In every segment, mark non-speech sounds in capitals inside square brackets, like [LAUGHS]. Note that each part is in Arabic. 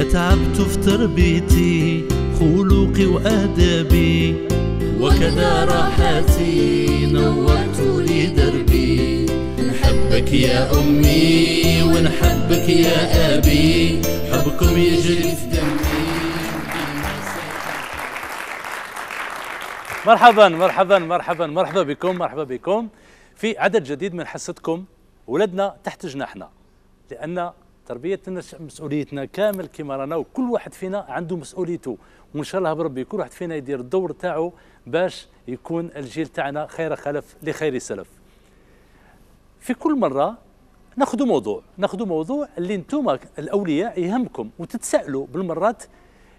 اتعبت في تربيتي خلوقي وادبي وكذا راحتي نورت لي دربي نحبك يا امي ونحبك يا ابي حبكم يجري في دمي مرحبا مرحبا مرحبا مرحبا بكم مرحبا بكم في عدد جديد من حصتكم ولدنا تحت جناحنا لان تربيتنا مسؤوليتنا كامل كما رانا وكل واحد فينا عنده مسؤوليته وان شاء الله بربي كل واحد فينا يدير الدور تاعو باش يكون الجيل تاعنا خير خلف لخير سلف في كل مره ناخذ موضوع ناخذ موضوع اللي انتم الاولياء يهمكم وتتسالوا بالمرات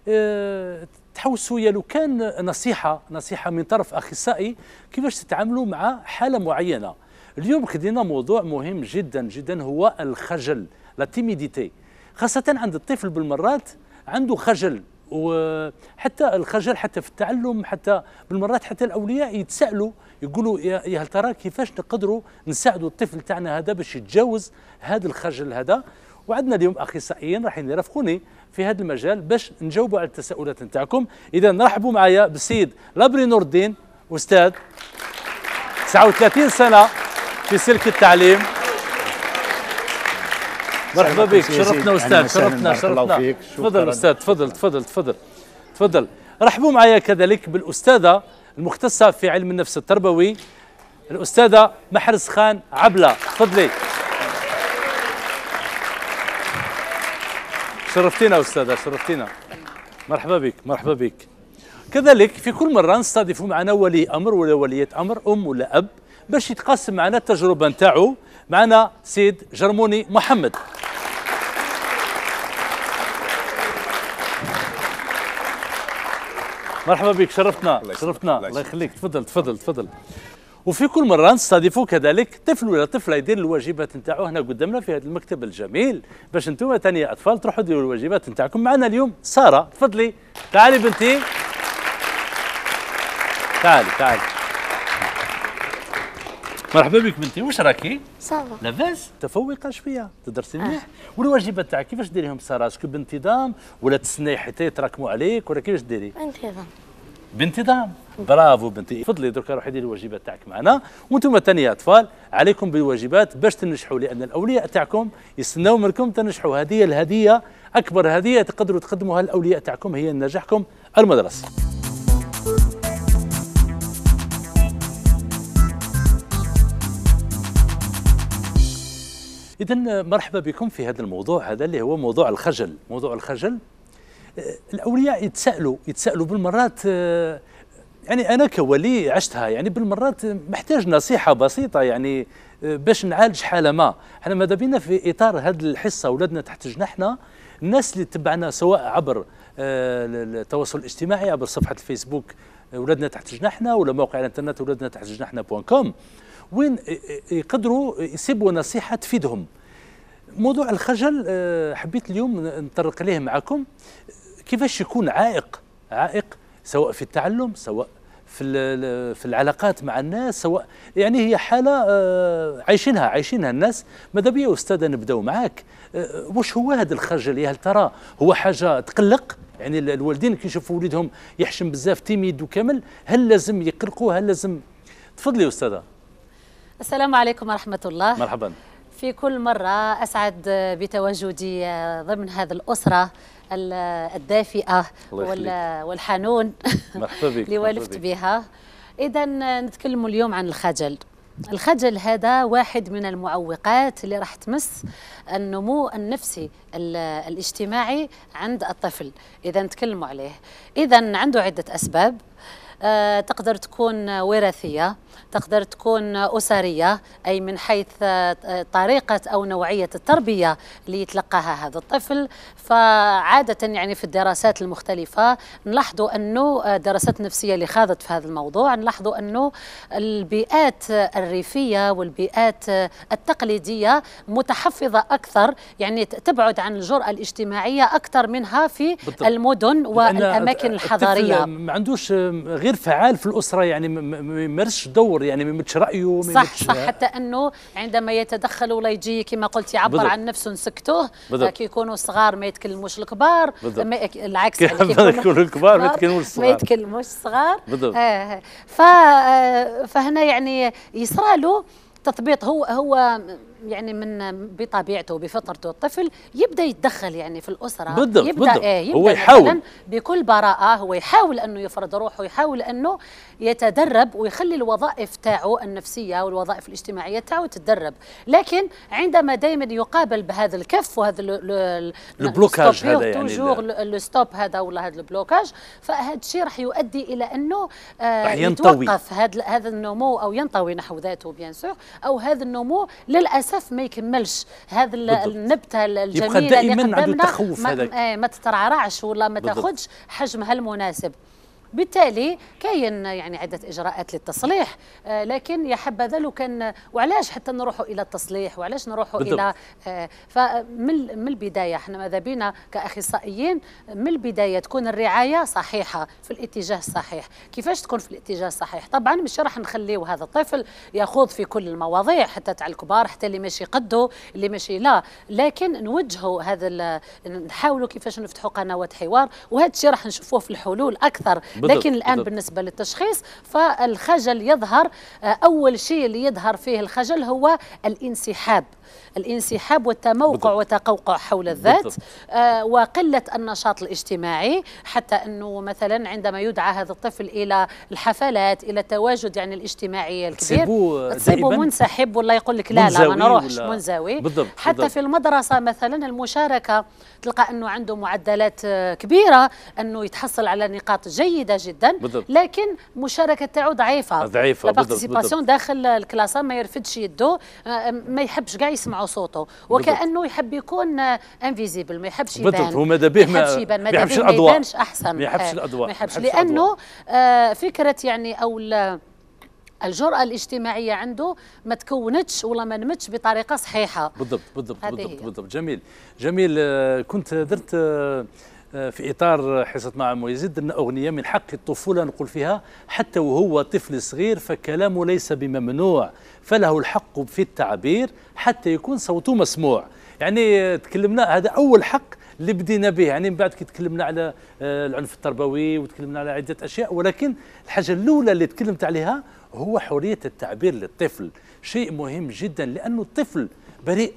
اه تحوسوا يا لو كان نصيحه نصيحه من طرف اخصائي كيفاش تتعاملوا مع حاله معينه اليوم خدينا موضوع مهم جدا جدا هو الخجل لا تيميديتي خاصة عند الطفل بالمرات عنده خجل وحتى الخجل حتى في التعلم حتى بالمرات حتى الاولياء يتسالوا يقولوا يا هل ترى كيفاش نقدروا نساعدوا الطفل تاعنا هذا باش يتجاوز هذا الخجل هذا وعندنا اليوم اخصائيين راح يرافقوني في هذا المجال باش نجاوبوا على التساؤلات نتاعكم اذا نرحبوا معايا بالسيد لابري نور الدين استاذ 39 سنه في سلك التعليم مرحبا بك شرفتنا يعني استاذ شرفتنا شرفتنا تفضل استاذ تفضل تفضل تفضل تفضل رحبوا معايا كذلك بالاستاذه المختصه في علم النفس التربوي الاستاذه محرز خان عبله تفضلي شرفتينا استاذه شرفتينا مرحبا بك مرحبا بك كذلك في كل مره نستضيف معنا ولي امر ولا وليه امر ام ولا اب باش يتقاسم معنا التجربه نتاعو معنا سيد جرموني محمد مرحبا بك شرفتنا شرفتنا الله يخليك تفضل تفضل تفضل وفي كل مره نستضيفوا كذلك طفل ولا طفله يدير الواجبات نتاعو هنا قدامنا في هذا المكتب الجميل باش انتم ثاني اطفال تروحوا ديروا الواجبات نتاعكم معنا اليوم ساره تفضلي تعالي بنتي تعالي تعالي مرحبا بك بنتي واش راكي؟ صافا لاباس؟ تفوقه شويه تدرسي آه. مليح آه. والواجبات تاعك كيفاش ديريهم صراسك بانتظام ولا تسني حتى يتراكموا عليك ولا كيفاش ديري؟ بانتظام بانتظام برافو بنتي تفضلي دركا روحي ديري الواجبات تاعك معنا وانتم ثاني يا اطفال عليكم بالواجبات باش تنجحوا لان الاولياء تاعكم يستناو منكم تنجحوا هذه الهديه اكبر هديه تقدروا تقدموها للاولياء تاعكم هي نجاحكم المدرسي إذا مرحبا بكم في هذا الموضوع هذا اللي هو موضوع الخجل، موضوع الخجل آه، الأولياء يتسألوا يتسألوا بالمرات آه، يعني أنا كولي عشتها يعني بالمرات محتاج نصيحة بسيطة يعني آه، باش نعالج حالة ما، احنا ماذا بينا في إطار هذه الحصة ولادنا تحت جناحنا الناس اللي تبعنا سواء عبر التواصل الاجتماعي عبر صفحة الفيسبوك ولادنا تحت جناحنا ولا موقع الانترنت ولادنا تحت جناحنا بوان كوم وين يقدروا يسيبوا نصيحه تفيدهم موضوع الخجل آه، حبيت اليوم نطرق عليه معكم كيفاش يكون عائق عائق سواء في التعلم سواء في في العلاقات مع الناس سواء يعني هي حاله آه، عايشينها عايشينها الناس ماذا بيا استاذه نبداو معاك آه، واش هو هذا الخجل يا يعني هل ترى هو حاجه تقلق يعني الوالدين كي يشوفوا وليدهم يحشم بزاف تيميد وكامل هل لازم يقلقوا هل لازم تفضلي استاذه السلام عليكم ورحمة الله مرحبا في كل مرة أسعد بتواجدي آه، ضمن هذه الأسرة الدافئة والحنون اللي والفت بها إذا نتكلم اليوم عن الخجل الخجل هذا واحد من المعوقات اللي راح تمس النمو النفسي الاجتماعي عند الطفل إذا نتكلموا عليه إذا عنده عدة أسباب آه، تقدر تكون وراثية تقدر تكون أسرية أي من حيث آه، طريقة أو نوعية التربية اللي يتلقاها هذا الطفل فعادة يعني في الدراسات المختلفة نلاحظوا أنه آه، دراسات نفسية اللي خاضت في هذا الموضوع نلاحظوا أنه البيئات الريفية والبيئات آه، التقليدية متحفظة أكثر يعني تبعد عن الجرأة الاجتماعية أكثر منها في بالضبط. المدن والأماكن الحضارية ما عندوش غير فعال في الأسرة يعني ما يمارسش دور تصور يعني ما يمدش رايه ما صح صح حتى انه عندما يتدخل ولا يجي كما قلت يعبر عن نفسه نسكتوه كي يكونوا صغار ما يتكلموش الكبار العكس كي يعني يكونوا الكبار ما يتكلموش الصغار ما يتكلموش الصغار بالضبط آه،, آه. آه فهنا يعني يصرى له تطبيط هو هو يعني من بطبيعته وبفطرته الطفل يبدا يتدخل يعني في الاسره بالضبط يبدا, بالضبط ايه يبدأ هو يحاول بكل براءه هو يحاول انه يفرض روحه يحاول انه يتدرب ويخلي الوظائف تاعه النفسيه والوظائف الاجتماعيه تاعه تتدرب لكن عندما دائما يقابل بهذا الكف وهذا البلوكاج هذا يعني توجور الستوب هذا ولا هذا البلوكاج فهذا الشيء راح يؤدي الى انه آه ينطوي يتوقف هذا النمو او ينطوي نحو ذاته بيان سور او هذا النمو للاسف للاسف ما يكملش هذا النبته الجميله اللي قدامنا ما, إيه، ما تترعرعش ولا ما تاخذش حجمها المناسب بالتالي كاين يعني عده اجراءات للتصليح آه، لكن يا حبذا لو كان وعلاش حتى نروحوا الى التصليح وعلاش نروحوا الى آه، فمن من البدايه احنا ماذا بينا كاخصائيين من البدايه تكون الرعايه صحيحه في الاتجاه الصحيح كيفاش تكون في الاتجاه الصحيح طبعا مش راح نخليو هذا الطفل يخوض في كل المواضيع حتى تاع الكبار حتى اللي ماشي قده اللي ماشي لا لكن نوجهوا هذا نحاولوا كيفاش نفتحوا قنوات حوار وهذا الشيء راح نشوفوه في الحلول اكثر لكن الآن بالضبط. بالنسبة للتشخيص فالخجل يظهر آه، أول شيء اللي يظهر فيه الخجل هو الانسحاب الانسحاب والتموقع بالضبط. وتقوقع حول الذات آه وقلة النشاط الاجتماعي حتى أنه مثلا عندما يدعى هذا الطفل إلى الحفلات إلى التواجد يعني الاجتماعي الكبير تصيبه منسحب ولا يقول لك لا لا ما نروحش منزوي بالضبط. حتى بالضبط. في المدرسة مثلا المشاركة تلقى أنه عنده معدلات آه، كبيرة أنه يتحصل على نقاط جيدة جيده جدا بالضبط. لكن مشاركه تاعو ضعيفه ضعيفه البارتيسيباسيون داخل الكلاس ما يرفدش يده آه، آه، ما يحبش كاع يسمعوا صوته وكانه يحب يكون انفيزيبل آه، ما يحبش يبان بالضبط هو ماذا به ما يحبش الاضواء ما يبانش احسن ما يحبش الاضواء ما يحبش لانه فكره يعني او الجرأة الاجتماعية عنده ما تكونتش ولا ما نمتش بطريقة صحيحة بالضبط بالضبط بالضبط, بالضبط جميل جميل كنت درت آه، في اطار حصه مع ميزيد ان اغنيه من حق الطفوله نقول فيها حتى وهو طفل صغير فكلامه ليس بممنوع فله الحق في التعبير حتى يكون صوته مسموع يعني تكلمنا هذا اول حق اللي بدينا به يعني من بعد كي تكلمنا على آه، العنف التربوي وتكلمنا على عده اشياء ولكن الحاجه الاولى اللي تكلمت عليها هو حريه التعبير للطفل شيء مهم جدا لانه الطفل بريء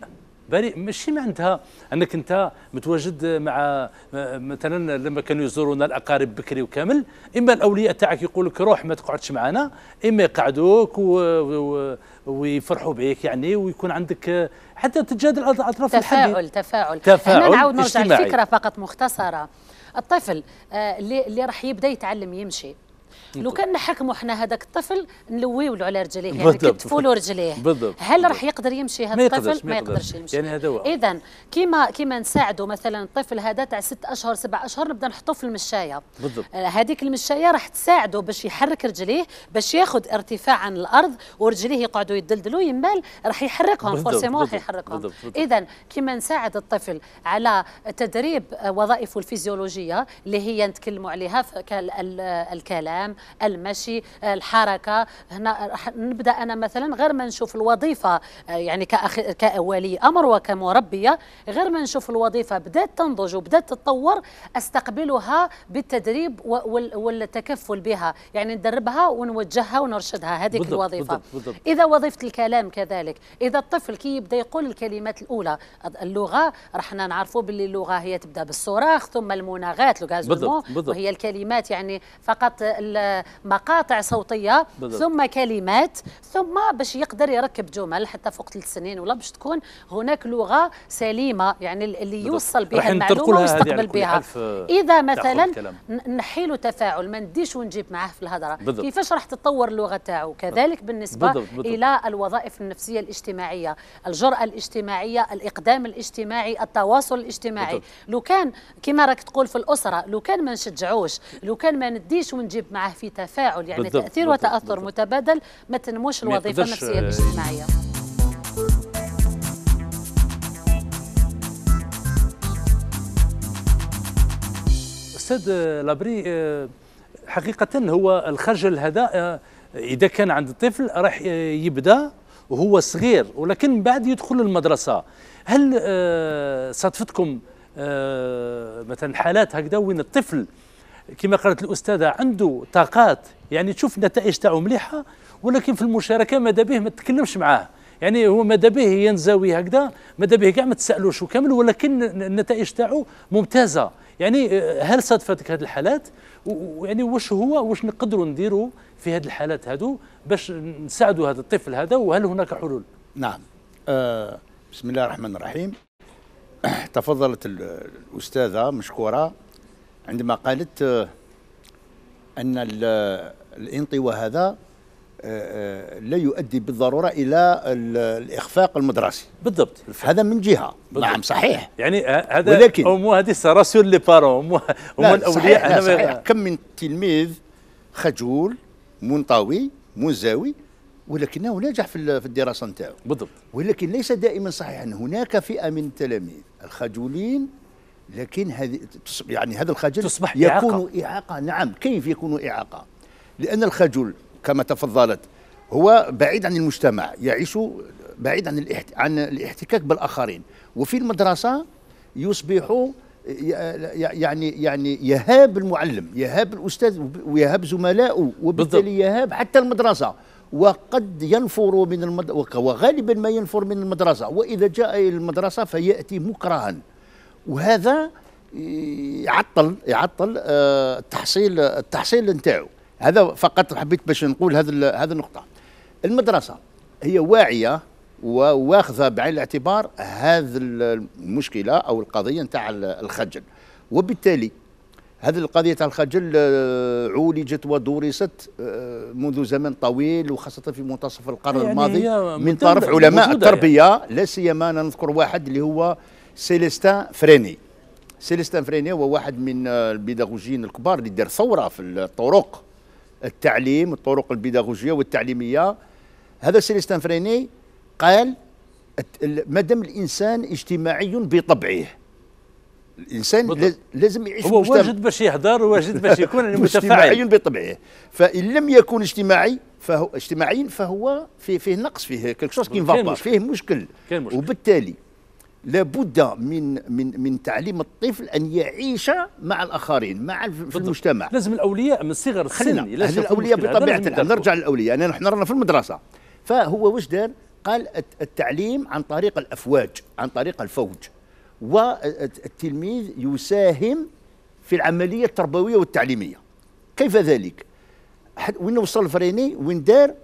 بالي ماشي معناتها انك انت متواجد مع مثلا لما كانوا يزورونا الاقارب بكري وكامل اما الاولياء تاعك يقول لك روح ما تقعدش معنا اما يقعدوك و... و... ويفرحوا بك يعني ويكون عندك حتى تتجادل اطراف الحل تفاعل تفاعل تفاعل أنا نعاود نرجع الفكره فقط مختصره الطفل آه، اللي اللي راح يبدا يتعلم يمشي لو كان نحكموا احنا هذاك الطفل له على رجليه يعني كتفوا له رجليه هل راح يقدر يمشي هذا الطفل ما يقدرش يمشي يعني هذا هو اذا كيما كيما نساعدوا مثلا الطفل هذا تاع ست اشهر سبع اشهر نبدا نحطوه في المشايه بالضبط آه، هذيك المشايه راح تساعده باش يحرك رجليه باش ياخذ ارتفاع عن الارض ورجليه يقعدوا يدلدلوا يمال راح يحركهم فورسيمون راح يحركهم اذا كيما نساعد الطفل على تدريب وظائفه الفيزيولوجيه اللي هي نتكلموا عليها كالكلام المشي الحركه هنا راح نبدا انا مثلا غير ما نشوف الوظيفه آه، يعني كأخ... كولي امر وكمربيه غير ما نشوف الوظيفه بدات تنضج وبدات تتطور استقبلها بالتدريب والتكفل بها يعني ندربها ونوجهها ونرشدها هذه الوظيفه بالضبط بالضبط اذا وظيفه الكلام كذلك اذا الطفل كي يبدا يقول الكلمات الاولى اللغه راح نعرفوا باللي اللغه هي تبدا بالصراخ ثم المناغات بالضبط بالضبط وهي الكلمات يعني فقط مقاطع صوتيه بالضبط. ثم كلمات ثم باش يقدر يركب جمل حتى فوق ثلاث سنين ولا باش تكون هناك لغه سليمه يعني اللي بالضبط. يوصل بها المعلومه ويستقبل يعني بها اذا مثلا نحيلو تفاعل ما نديش ونجيب معاه في الهضره بالضبط. كيفاش راح تتطور اللغه تاعو كذلك بالنسبه بالضبط. بالضبط. الى الوظائف النفسيه الاجتماعيه الجراه الاجتماعيه الاقدام الاجتماعي التواصل الاجتماعي بالضبط. لو كان كما راك تقول في الاسره لو كان ما نشجعوش لو كان ما نديش ونجيب معاه في في تفاعل يعني بالضبط تاثير بالضبط وتاثر بالضبط متبادل ما تنموش الوظيفه النفسيه الاجتماعيه استاذ لابري آه، حقيقه هو الخجل هذا آه، اذا كان عند الطفل راح يبدا وهو صغير ولكن بعد يدخل المدرسه هل صادفتكم آه، مثلا حالات هكذا وين الطفل كما قالت الاستاذه عنده طاقات يعني تشوف النتائج تاعو مليحه ولكن في المشاركه ماذا به ما تتكلمش معاه يعني هو ماذا به ينزوي هكذا ماذا به كاع ما تسالوش كامل ولكن النتائج تاعو ممتازه يعني آه، هل صادفتك هذه الحالات ويعني واش هو واش نقدروا نديروا في هذه الحالات هذو باش نساعدوا هذا الطفل هذا وهل هناك حلول نعم آه بسم الله الرحمن الرحيم [CLEARS THROAT] تفضلت الاستاذه مشكوره عندما قالت آه، أن آه، الانطواء هذا آه، لا يؤدي بالضروره الى الاخفاق المدرسي بالضبط هذا من جهه بالضبط. نعم صحيح يعني هذا ولكن امو هذه سراسول لي بارون هم الاولياء صحيح, صحيح. كم من تلميذ خجول منطوي منزوي ولكنه ناجح في في الدراسه نتاعو بالضبط ولكن ليس دائما صحيحا هناك فئه من التلاميذ الخجولين لكن هذه يعني هذا الخجل تصبح يكون إعاقة. إعاقة نعم كيف يكون إعاقة لأن الخجل كما تفضلت هو بعيد عن المجتمع يعيش بعيد عن الاحت... عن الاحتكاك بالآخرين وفي المدرسة يصبح يعني يعني يهاب المعلم يهاب الأستاذ ويهاب زملائه وبالتالي يهاب حتى المدرسة وقد ينفر من المد... وغالبا ما ينفر من المدرسة وإذا جاء إلى المدرسة فيأتي مكرها وهذا يعطل يعطل آه، التحصيل التحصيل نتاعو هذا فقط حبيت باش نقول هذا هذه النقطه المدرسه هي واعيه وواخذه بعين الاعتبار هذه المشكله او القضيه نتاع الخجل وبالتالي هذه القضية تاع الخجل آه، عولجت ودورست آه، منذ زمن طويل وخاصة في منتصف القرن يعني الماضي من طرف علماء يعني. التربية يعني. لا سيما نذكر واحد اللي هو سيليستان فريني سيليستان فريني هو واحد من البيداغوجيين الكبار اللي دار ثوره في الطرق التعليم الطرق البيداغوجيه والتعليميه هذا سيليستان فريني قال مادام الانسان اجتماعي بطبعه الانسان بطبع. لازم يعيش هو مجتمع. واجد باش يهضر واجد باش يكون [LAUGHS] متفاعل بطبعه فان لم يكن اجتماعي فهو اجتماعيا فهو فيه, فيه نقص فيه كلكشوز كي فيه مشكل, فيه مشكل. وبالتالي لابد من من من تعليم الطفل ان يعيش مع الاخرين مع في المجتمع لازم الاولياء من صغر السن لازم الاولياء بطبيعه الحال نرجع للاولياء انا يعني نحن رانا في المدرسه فهو واش دار قال التعليم عن طريق الافواج عن طريق الفوج والتلميذ يساهم في العمليه التربويه والتعليميه كيف ذلك وين وصل فريني وين دار آه،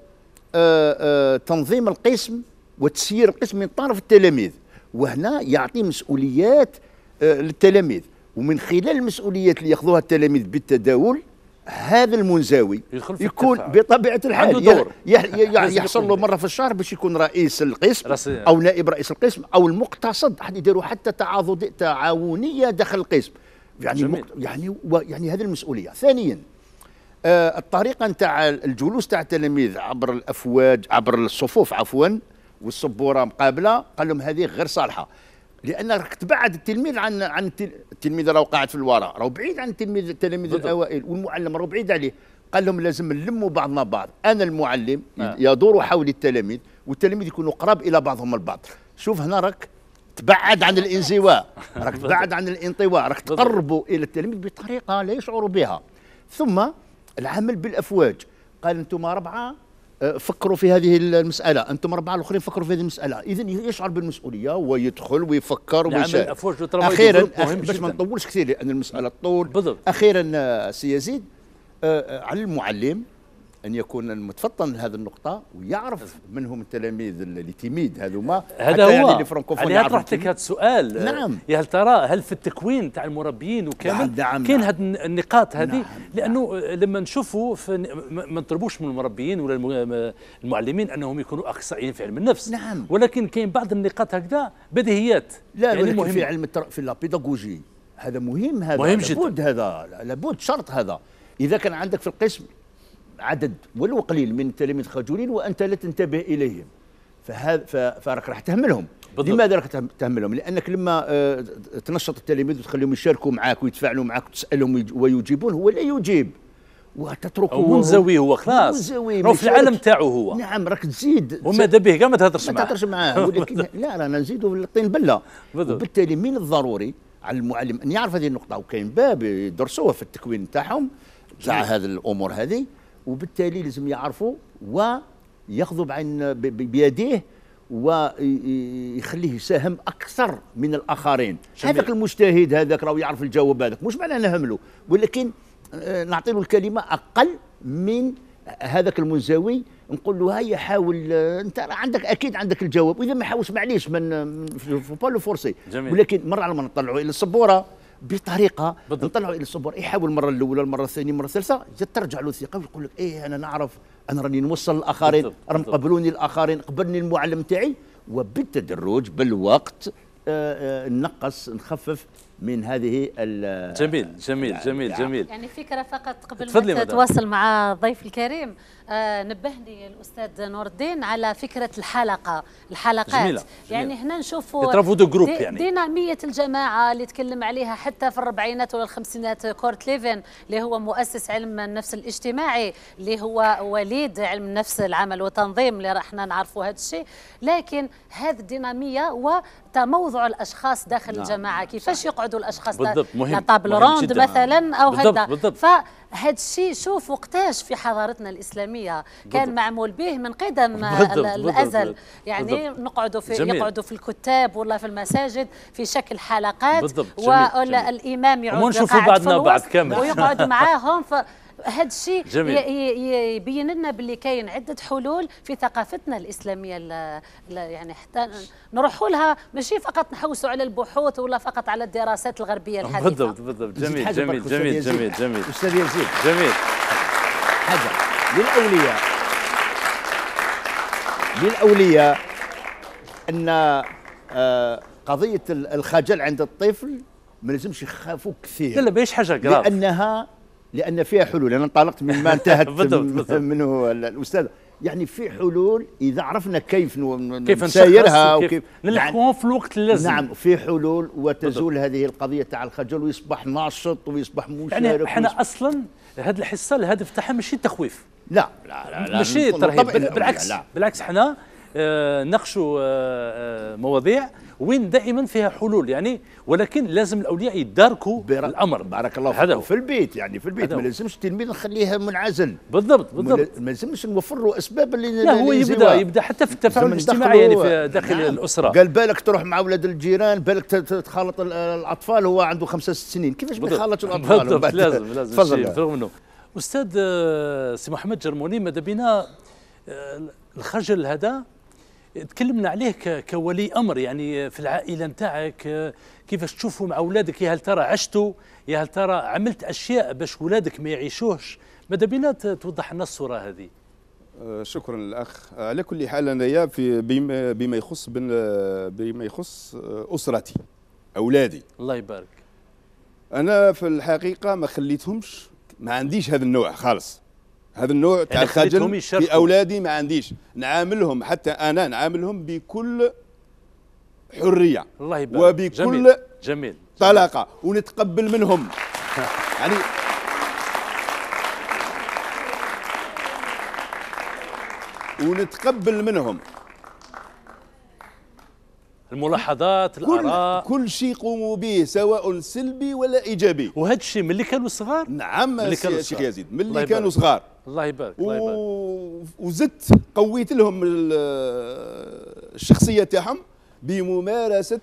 آه، تنظيم القسم وتسيير القسم من طرف التلاميذ وهنا يعطي مسؤوليات آه، للتلاميذ ومن خلال المسؤوليات اللي ياخذوها التلاميذ بالتداول هذا المنزوي يدخل في يكون التفاعل. بطبيعه الحال عنده دور [LAUGHS] يحصل له مره في الشهر باش يكون رئيس القسم او نائب رئيس القسم او المقتصد حد يديروا حتى تعاضد تعاونيه داخل القسم يعني جميل. يعني و... يعني هذه المسؤوليه ثانيا آه الطريقه نتاع الجلوس تاع التلاميذ عبر الافواج عبر الصفوف عفوا والسبوره مقابله قال لهم هذه غير صالحه لان راك تبعد التلميذ عن عن التلميذ راهو قاعد في الوراء راهو بعيد عن التلميذ التلاميذ الاوائل والمعلم راهو بعيد عليه قال لهم لازم نلموا بعضنا بعض انا المعلم آه. يدور حول التلاميذ والتلاميذ يكونوا قراب الى بعضهم البعض شوف هنا راك تبعد عن الانزواء راك تبعد عن الانطواء راك تقربوا الى التلاميذ بطريقه لا يشعروا بها ثم العمل بالافواج قال انتم ربعه فكروا في هذه المساله انتم اربعه الاخرين فكروا في هذه المساله إذن يشعر بالمسؤوليه ويدخل ويفكر نعم، ويشعر اخيرا باش ما نطولش كثير لان المساله تطول اخيرا سيزيد آه، على المعلم ان يكون المتفطن لهذه النقطه ويعرف من هم التلاميذ اللي تيميد هذوما هذا يعني هو يعني اللي يعني طرحت لك هذا السؤال نعم يا هل ترى هل في التكوين تاع المربيين وكامل نعم, نعم، كاين نعم. هذه النقاط هذه نعم, نعم. لانه نعم لما نشوفوا ما نطلبوش من المربيين ولا المعلمين انهم يكونوا اخصائيين في علم النفس نعم ولكن كاين بعض النقاط هكذا بديهيات لا يعني مهم في علم في لابيداغوجي هذا مهم هذا مهم جدا لابد هذا لابد شرط هذا اذا كان عندك في القسم عدد ولو قليل من التلاميذ خجولين وانت لا تنتبه اليهم فهذا فراك راح تهملهم بالضبط. لماذا راك تهملهم؟ لانك لما آه، تنشط التلاميذ وتخليهم يشاركوا معك ويتفاعلوا معك وتسالهم ويجيبون هو لا يجيب وتتركه هو منزوي هو خلاص منزوي هو في العالم تاعو هو نعم راك تزيد وماذا به كاع ما تهضرش معاه ما تهضرش معاه [LAUGHS] ولكن لا رانا نزيدوا الطين بله وبالتالي من الضروري على المعلم ان يعرف هذه النقطه وكاين باب يدرسوها في التكوين تاعهم تاع هذه الامور هذه وبالتالي لازم يعرفوا وياخذوا بعين بيديه ويخليه يساهم اكثر من الاخرين هذاك المجتهد هذاك راهو يعرف الجواب هذاك مش معناه نهمله ولكن آه، نعطي له الكلمه اقل من هذاك المنزوي نقول له هيا حاول آه، انت عندك اكيد عندك الجواب واذا ما حاولش معليش من فو با فورسي ولكن مره على مره نطلعوا الى السبوره بطريقه نطلعوا الى الصبر يحاول المره الاولى المره الثانيه المره الثالثه ترجع له الثقه ويقول لك ايه انا نعرف انا راني نوصل للاخرين راهم قبلوني الاخرين قبلني المعلم تاعي وبالتدرج بالوقت آآ آه، آآ آه، نقص نخفف من هذه جميل جميل جميل جميل يعني فكره فقط قبل ما تتواصل مع ضيف الكريم آه نبهني الاستاذ نور الدين على فكره الحلقه الحلقات جميلة. جميلة. يعني هنا نشوفوا يعني. دي جروب يعني ديناميه الجماعه اللي تكلم عليها حتى في الاربعينات ولا الخمسينات كورت ليفن اللي هو مؤسس علم النفس الاجتماعي اللي هو وليد علم النفس العمل والتنظيم اللي احنا نعرفوا هذا الشيء لكن هذه الديناميه وتموضع الاشخاص داخل نعم. الجماعه كيفاش نعم. يقعد يقعدوا الاشخاص بالضبط مهم مهم روند مثلا او هذا بالضبط فهذا الشيء شوف وقتاش في حضارتنا الاسلاميه كان بالضبط. معمول به من قدم بالضبط. الازل يعني بالضبط. يعني نقعدوا في جميل. يقعدوا في الكتاب ولا في المساجد في شكل حلقات بالضبط. جميل. والامام يعود الامام ونشوفوا بعضنا بعد كامل ويقعد [LAUGHS] معاهم هذا الشيء يبين لنا باللي كاين عده حلول في ثقافتنا الاسلاميه لا يعني حتى نروحوا لها ماشي فقط نحوسوا على البحوث ولا فقط على الدراسات الغربيه الحديثه بالضبط بالضبط جميل جميل جميل جميل جميل استاذ يزيد جميل حاجه للاولياء للاولياء ان آه، قضيه الخجل عند الطفل ما لازمش يخافوا كثير لا لا ماهيش حاجه قراب لانها لان فيها حلول انا انطلقت من ما انتهت [LAUGHS] [LAUGHS] منه الاستاذ يعني في حلول اذا عرفنا كيف كيف نسيرها وكيف نلحقوهم يعني في الوقت اللازم نعم في حلول وتزول بالضبط. هذه القضيه تاع الخجل ويصبح ناشط ويصبح مشارك يعني احنا اصلا هذه الحصه الهدف تاعها ماشي التخويف لا لا لا, لا ماشي ترهيب بالعكس لا. بالعكس احنا آه نقشوا آه،, آه مواضيع وين دائما فيها حلول يعني ولكن لازم الاولياء يداركوا الامر بارك الله فيك هذا في البيت يعني في البيت ما لازمش التلميذ نخليها منعزل بالضبط بالضبط ما لازمش نوفر له اسباب اللي لا هو يبدا يبدا حتى في التفاعل الاجتماعي يعني في داخل نعم. الاسره قال بالك تروح مع اولاد الجيران بالك تخالط الاطفال هو عنده خمسة ست سنين كيفاش بيخالط الاطفال بالضبط لازم لازم تفضل منه استاذ آه، سي محمد جرموني ماذا بينا آه، الخجل هذا تكلمنا عليه كولي امر يعني في العائله نتاعك كيفاش تشوفوا مع اولادك يا هل ترى عشتوا يا هل ترى عملت اشياء باش اولادك ما يعيشوهش ماذا بينا توضح لنا الصوره هذه آه، شكرا للاخ على كل حال انايا في بما, بما يخص بما يخص آه، اسرتي اولادي الله يبارك انا في الحقيقه ما خليتهمش ما عنديش هذا النوع خالص هذا النوع يعني تاع الخجل في اولادي ما عنديش نعاملهم حتى انا نعاملهم بكل حريه الله يبارك وبكل جميل, جميل. طلاقه ونتقبل منهم يعني ونتقبل منهم الملاحظات الاراء كل, كل شيء يقوموا به سواء سلبي ولا ايجابي وهذا الشيء ملي كانوا صغار نعم ملي كانوا يزيد ملي كانوا صغار الله يبارك الله يبارك وزدت قويت لهم الشخصيه تاعهم بممارسه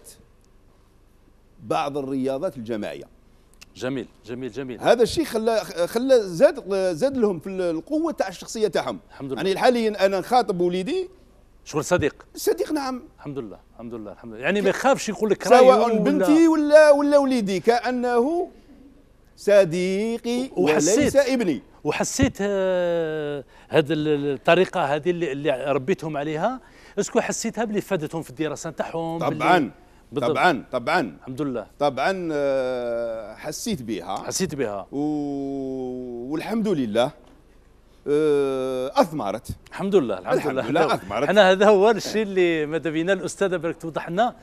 بعض الرياضات الجماعيه جميل جميل جميل هذا الشيء خلى خلى زاد زاد لهم في القوه تاع الشخصيه تاعهم الحمد لله يعني حاليا انا نخاطب وليدي شغل صديق صديق نعم الحمد لله الحمد لله الحمد لله يعني ما يخافش يقول لك سواء بنتي ولا ولا وليدي كانه صديقي وليس ابني وحسيت آه، هذه الطريقه هذه اللي, ربيتهم عليها اسكو حسيتها بلي فادتهم في الدراسه نتاعهم طبعا بالضبط. طبعا طبعا الحمد لله طبعا آه، حسيت بها حسيت بها و... والحمد لله آه، اثمرت الحمد لله الحمد, الحمد لله, لله اثمرت احنا هذا هو الشيء اللي ماذا بينا الاستاذه برك توضح لنا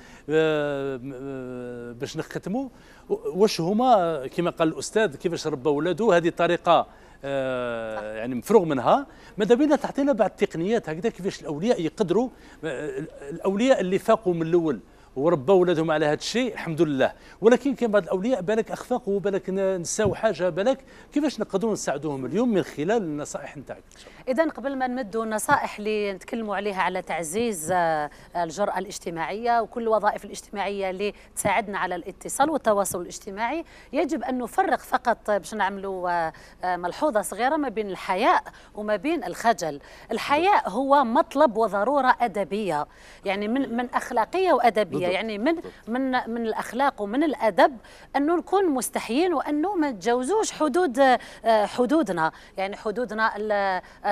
باش نختموا واش هما كما قال الاستاذ كيفاش ربى ولاده هذه طريقه آه، يعني مفروغ منها ماذا بينا تعطينا بعض التقنيات هكذا كيفاش الاولياء يقدروا آه، الاولياء اللي فاقوا من الاول وربوا ولادهم على هذا الشيء الحمد لله ولكن كاين بعض الاولياء بالك اخفاقوا بالك نساو حاجه بالك كيفاش نقدروا نساعدوهم اليوم من خلال النصائح نتاعك ان شاء الله اذا قبل ما نمدوا النصائح اللي نتكلموا عليها على تعزيز آه، الجرأة الاجتماعية وكل الوظائف الاجتماعية اللي تساعدنا على الاتصال والتواصل الاجتماعي يجب أن نفرق فقط باش نعملوا آه، آه، ملحوظة صغيرة ما بين الحياء وما بين الخجل الحياء هو مطلب وضرورة أدبية يعني من من أخلاقية وأدبية يعني من من من الأخلاق ومن الأدب أنه نكون مستحيين وأنه ما نتجاوزوش حدود حدودنا يعني حدودنا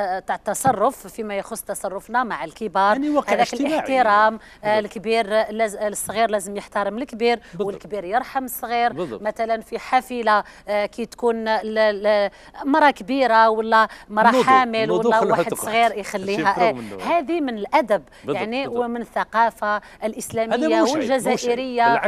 التصرف فيما يخص تصرفنا مع الكبار يعني هذاك الاحترام آه، بالضبط. الكبير لز... الصغير لازم يحترم الكبير بالضبط. والكبير يرحم الصغير بالضبط. مثلا في حافله آه، كي تكون ل... ل... مراه كبيره ولا مراه حامل ولا واحد صغير يخليها آه، هذه من الادب بالضبط. يعني بالضبط. ومن الثقافه الاسلاميه والجزائريه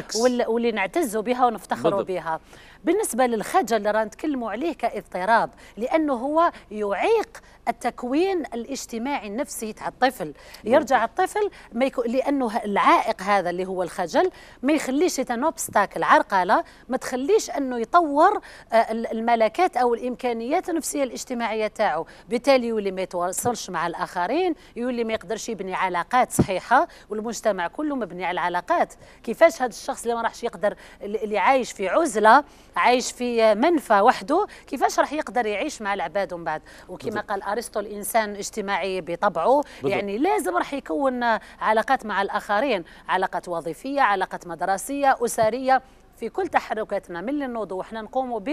واللي نعتزوا بها ونفتخروا بها بالنسبة للخجل اللي رانا نتكلموا عليه كاضطراب لأنه هو يعيق التكوين الاجتماعي النفسي تاع الطفل يرجع الطفل ما يكو... لأنه العائق هذا اللي هو الخجل ما يخليش يتنوبستاكل عرقلة ما تخليش أنه يطور آه، الملكات أو الإمكانيات النفسية الاجتماعية تاعه بالتالي يولي ما يتواصلش مع الآخرين يولي ما يقدرش يبني علاقات صحيحة والمجتمع كله مبني على العلاقات كيفاش هذا الشخص اللي ما راحش يقدر اللي عايش في عزلة عايش في منفى وحده كيفاش راح يقدر يعيش مع العباد ومن بعد وكما قال ارسطو الانسان اجتماعي بطبعه يعني لازم راح يكون علاقات مع الاخرين علاقات وظيفيه علاقات مدرسيه اسريه في كل تحركاتنا من النوض وإحنا نقوم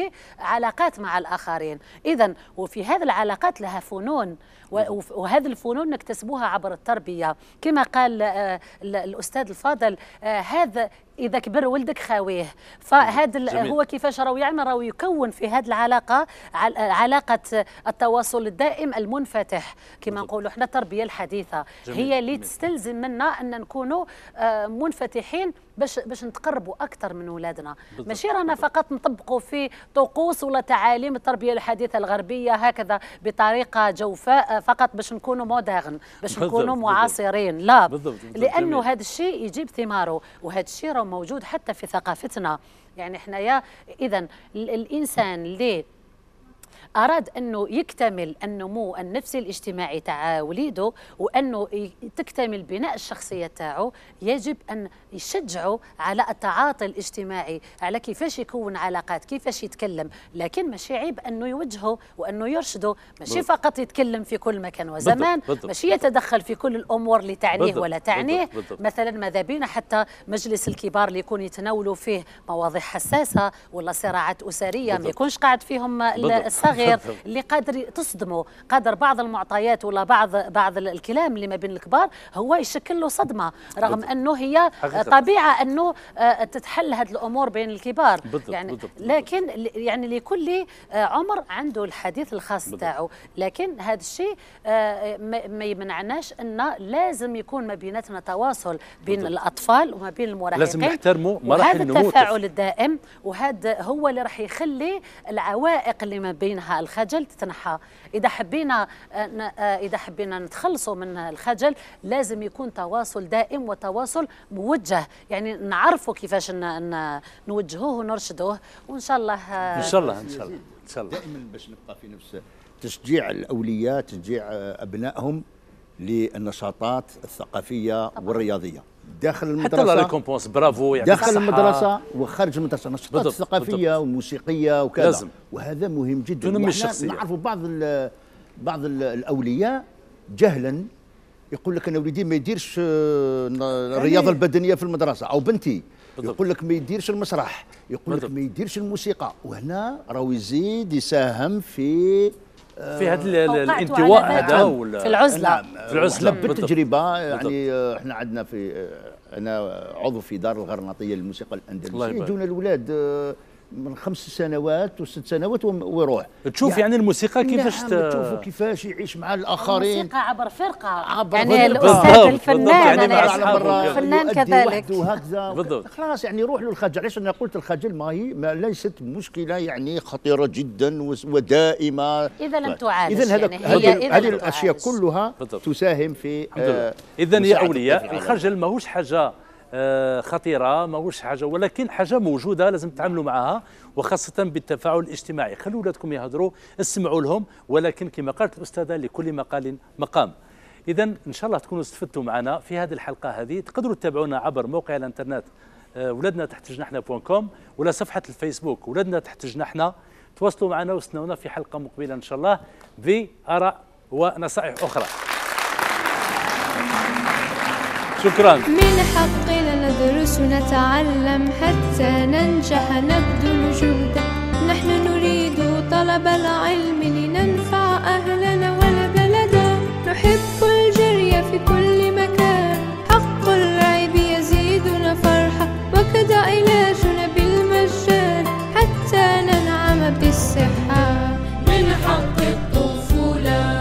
بعلاقات مع الآخرين إذا وفي هذه العلاقات لها فنون نعم. وهذه الفنون نكتسبوها عبر التربية كما قال آه، الأستاذ الفاضل آه، هذا اذا كبر ولدك خاويه فهذا هو كيفاش راهو يعمل راهو يكون في هذه العلاقه علاقه التواصل الدائم المنفتح كما نقولوا احنا التربيه الحديثه جميل. هي اللي تستلزم منا ان نكونوا آه، منفتحين باش باش نتقربوا اكثر من ولادنا بلادنا ماشي رانا فقط نطبقوا في طقوس ولا تعاليم التربيه الحديثه الغربيه هكذا بطريقه جوفاء فقط باش نكونوا مودرن باش نكونوا معاصرين لا بالضبط بالضبط لانه هذا الشيء يجيب ثماره وهذا الشيء راه موجود حتى في ثقافتنا يعني حنايا اذا الانسان اللي أراد أنه يكتمل النمو النفسي الاجتماعي تاع وليده وأنه تكتمل بناء الشخصية تاعه يجب أن يشجعه على التعاطي الاجتماعي على كيفاش يكون علاقات كيفاش يتكلم لكن ماشي عيب أنه يوجهه وأنه يرشده ماشي فقط يتكلم في كل مكان وزمان ماشي يتدخل في كل الأمور اللي تعنيه ولا تعنيه مثلا ماذا بينا حتى مجلس الكبار اللي يكون يتناولوا فيه مواضيع حساسة ولا صراعات أسرية ما يكونش قاعد فيهم الصغير [LAUGHS] الصغير اللي قادر تصدمه قادر بعض المعطيات ولا بعض بعض الكلام اللي ما بين الكبار هو يشكل له صدمه رغم بالضبط. انه هي طبيعه انه آه، تتحل هذه الامور بين الكبار بالضبط. يعني بالضبط. لكن يعني لكل آه، عمر عنده الحديث الخاص تاعه لكن هذا الشيء آه، ما يمنعناش ان لازم يكون ما بيناتنا تواصل بين بالضبط. الاطفال وما بين المراهقين لازم نحترموا مراحل النمو التفاعل الدائم وهذا هو اللي راح يخلي العوائق اللي ما بينها الخجل تتنحى اذا حبينا آه، آه، اذا حبينا نتخلصوا من الخجل لازم يكون تواصل دائم وتواصل موجه يعني نعرفوا كيفاش نوجهوه ونرشدوه وان شاء الله آه، ان شاء الله ان شاء الله ان شاء الله دائما باش نبقى في نفس تشجيع الاولياء تشجيع ابنائهم للنشاطات الثقافيه طبعا. والرياضيه داخل المدرسه حتى لا برافو يعني داخل المدرسه وخارج المدرسه نشاطات ثقافيه وموسيقيه وكذا لازم وهذا مهم جدا تنمي يعني الشخصيه نعرفوا بعض الـ بعض الـ الاولياء جهلا يقول لك انا وليدي ما يديرش آه، يعني الرياضه يعني البدنيه في المدرسه او بنتي بالضبط. يقول لك ما يديرش المسرح يقول بالضبط. لك ما يديرش الموسيقى وهنا راهو يزيد يساهم في في هذا الانطواء هذا ولا في العزله نعم، في العزله بالتجربه يعني آه، احنا عندنا في آه، انا عضو في دار الغرناطيه للموسيقى الاندلسيه يجونا الاولاد آه، من خمس سنوات وست سنوات ويروح تشوف يعني, يعني الموسيقى نعم، كيفاش نعم تشوفوا كيفاش يعيش مع الاخرين الموسيقى عبر فرقه عبر يعني الاستاذ الفنان يعني مع الفنان كذلك وهكذا بالضبط خلاص يعني روح له الخجل علاش انا قلت الخجل ما هي ما ليست مشكله يعني خطيره جدا ودائمه اذا لم طيب. تعالج يعني اذا هذا هذه الاشياء كلها تساهم في آه اذا يا اولياء الخجل ماهوش حاجه آه، خطيره ماهوش حاجه ولكن حاجه موجوده لازم تتعاملوا معها وخاصه بالتفاعل الاجتماعي خلوا اولادكم يهضروا اسمعوا لهم ولكن كما قالت الاستاذه لكل مقال مقام اذا ان شاء الله تكونوا استفدتوا معنا في هذه الحلقه هذه تقدروا تتابعونا عبر موقع الانترنت آه، ولادنا تحت جناحنا بوان كوم ولا صفحه الفيسبوك ولادنا تحت جناحنا تواصلوا معنا واستنونا في حلقه مقبله ان شاء الله باراء ونصائح اخرى شكرا من حقنا ندرس ونتعلم حتى ننجح نبذل جهدا نحن نريد طلب العلم لننفع أهلنا ولبلدا نحب الجري في كل مكان حق الرعب يزيدنا فرحة وكذا علاجنا بالمجان حتى ننعم بالصحة من حق الطفولة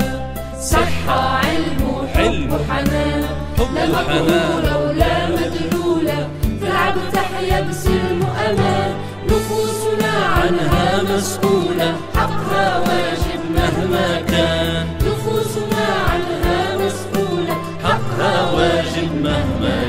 صحة علم حب حنان حب الحنان ولا مدلولة تلعب تحيا بسلم وأمان نفوسنا عنها مسؤولة حقها واجب مهما كان نفوسنا عنها مسؤولة حقها واجب مهما كان